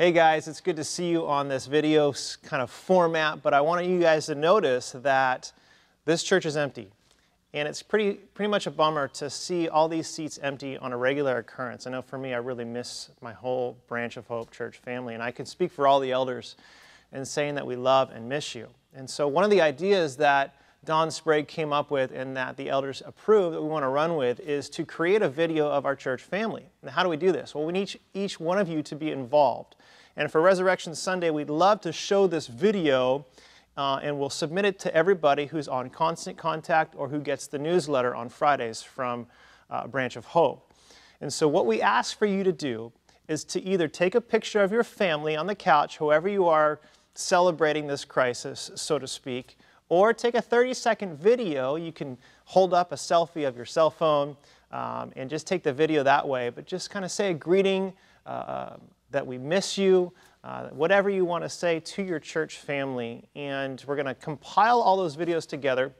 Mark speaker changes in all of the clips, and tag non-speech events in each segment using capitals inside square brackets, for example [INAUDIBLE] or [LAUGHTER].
Speaker 1: Hey guys, it's good to see you on this video kind of format, but I want you guys to notice that this church is empty. And it's pretty, pretty much a bummer to see all these seats empty on a regular occurrence. I know for me, I really miss my whole Branch of Hope church family, and I can speak for all the elders in saying that we love and miss you. And so, one of the ideas that Don Sprague came up with and that the elders approved that we want to run with is to create a video of our church family. Now, how do we do this? Well, we need each one of you to be involved. And for Resurrection Sunday, we'd love to show this video uh, and we'll submit it to everybody who's on constant contact or who gets the newsletter on Fridays from uh, Branch of Hope. And so, what we ask for you to do is to either take a picture of your family on the couch, whoever you are celebrating this crisis, so to speak, or take a 30 second video. You can hold up a selfie of your cell phone um, and just take the video that way, but just kind of say a greeting. Uh, that we miss you, uh, whatever you want to say to your church family. And we're going to compile all those videos together.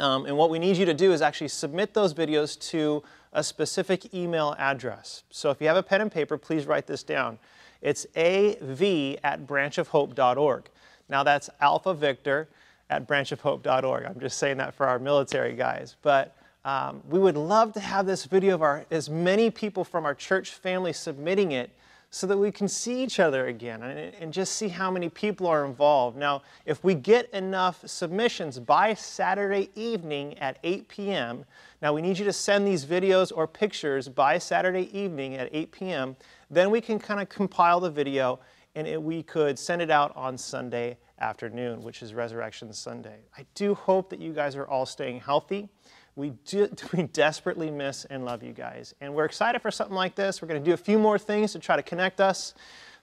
Speaker 1: Um, and what we need you to do is actually submit those videos to a specific email address. So if you have a pen and paper, please write this down. It's av at branchofhope.org. Now that's Alpha Victor at branchofhope.org. I'm just saying that for our military guys. But um, we would love to have this video of our, as many people from our church family submitting it so that we can see each other again and, and, just see how many people are involved. Now, if we get enough submissions by Saturday evening at 8 p.m., now we need you to send these videos or pictures by Saturday evening at 8 p.m., then we can kind of compile the video and it, we could send it out on Sunday afternoon, which is Resurrection Sunday. I do hope that you guys are all staying healthy. We, do, [LAUGHS] we desperately miss and love you guys. And we're excited for something like this. We're going to do a few more things to try to connect us.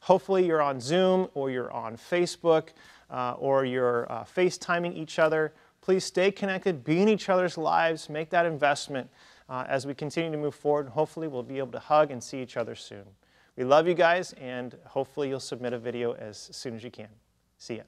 Speaker 1: Hopefully, you're on Zoom or you're on Facebook uh, or you're uh, FaceTiming each other. Please stay connected, be in each other's lives, make that investment uh, as we continue to move forward. And hopefully, we'll be able to hug and see each other soon. We love you guys, and hopefully, you'll submit a video as soon as you can. See ya.